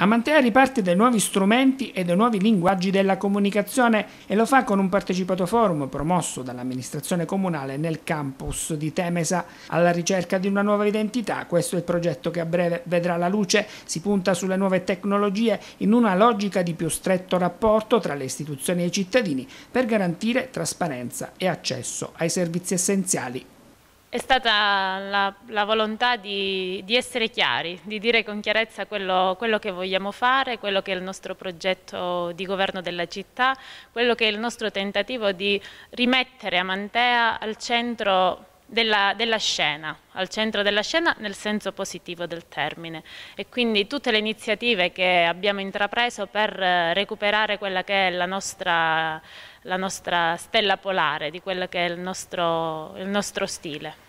Amantea riparte dai nuovi strumenti e dai nuovi linguaggi della comunicazione e lo fa con un partecipato forum promosso dall'amministrazione comunale nel campus di Temesa. Alla ricerca di una nuova identità, questo è il progetto che a breve vedrà la luce, si punta sulle nuove tecnologie in una logica di più stretto rapporto tra le istituzioni e i cittadini per garantire trasparenza e accesso ai servizi essenziali è stata la, la volontà di, di, essere chiari, di dire con chiarezza quello, quello, che vogliamo fare, quello che è il nostro progetto di governo della città, quello che è il nostro tentativo di rimettere Amantea al centro della, della, scena, al centro della scena nel senso positivo del termine e quindi tutte le iniziative che abbiamo intrapreso per eh, recuperare quella che è la nostra, la nostra stella polare, di quello che è il nostro, il nostro stile.